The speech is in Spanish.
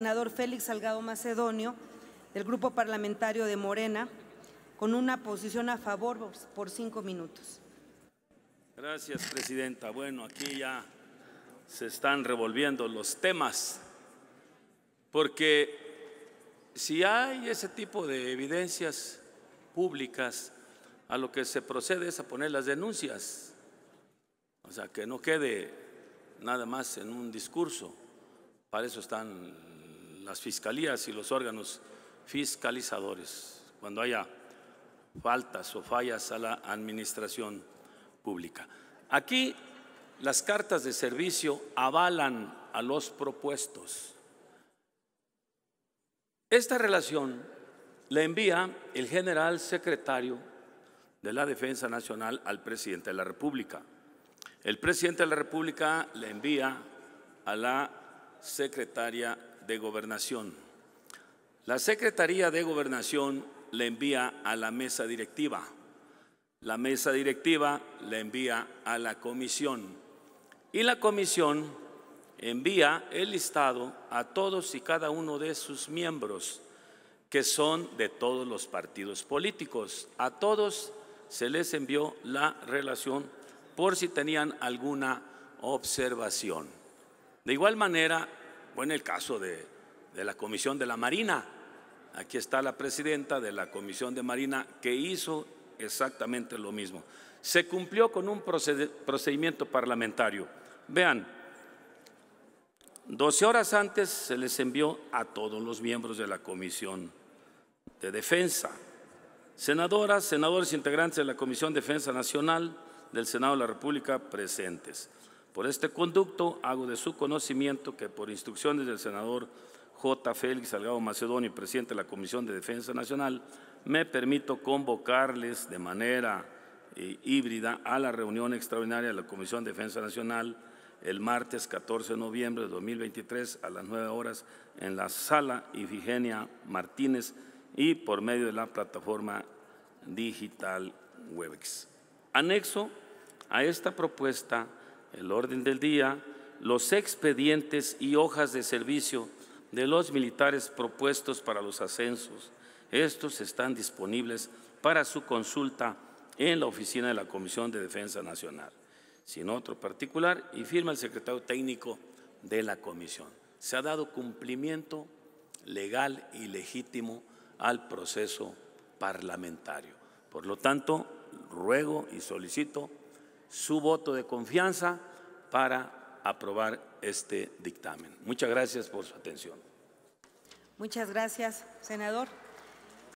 senador Félix Salgado Macedonio, del Grupo Parlamentario de Morena, con una posición a favor por cinco minutos. Gracias, Presidenta. Bueno, aquí ya se están revolviendo los temas, porque si hay ese tipo de evidencias públicas, a lo que se procede es a poner las denuncias, o sea, que no quede nada más en un discurso, para eso están las fiscalías y los órganos fiscalizadores cuando haya faltas o fallas a la administración pública. Aquí las cartas de servicio avalan a los propuestos. Esta relación la envía el general secretario de la Defensa Nacional al presidente de la República. El presidente de la República le envía a la secretaria de Gobernación. La Secretaría de Gobernación le envía a la mesa directiva. La mesa directiva le envía a la comisión. Y la comisión envía el listado a todos y cada uno de sus miembros, que son de todos los partidos políticos. A todos se les envió la relación por si tenían alguna observación. De igual manera, fue en el caso de, de la Comisión de la Marina. Aquí está la presidenta de la Comisión de Marina que hizo exactamente lo mismo. Se cumplió con un procedimiento parlamentario. Vean, 12 horas antes se les envió a todos los miembros de la Comisión de Defensa, senadoras, senadores integrantes de la Comisión de Defensa Nacional del Senado de la República presentes. Por este conducto hago de su conocimiento que por instrucciones del senador J. Félix Salgado Macedonio, presidente de la Comisión de Defensa Nacional, me permito convocarles de manera eh, híbrida a la reunión extraordinaria de la Comisión de Defensa Nacional el martes 14 de noviembre de 2023 a las 9 horas en la sala Ifigenia Martínez y por medio de la plataforma digital Webex. Anexo a esta propuesta el orden del día, los expedientes y hojas de servicio de los militares propuestos para los ascensos. Estos están disponibles para su consulta en la oficina de la Comisión de Defensa Nacional, sin otro particular, y firma el secretario técnico de la comisión. Se ha dado cumplimiento legal y legítimo al proceso parlamentario. Por lo tanto, ruego y solicito su voto de confianza para aprobar este dictamen. Muchas gracias por su atención. Muchas gracias, senador.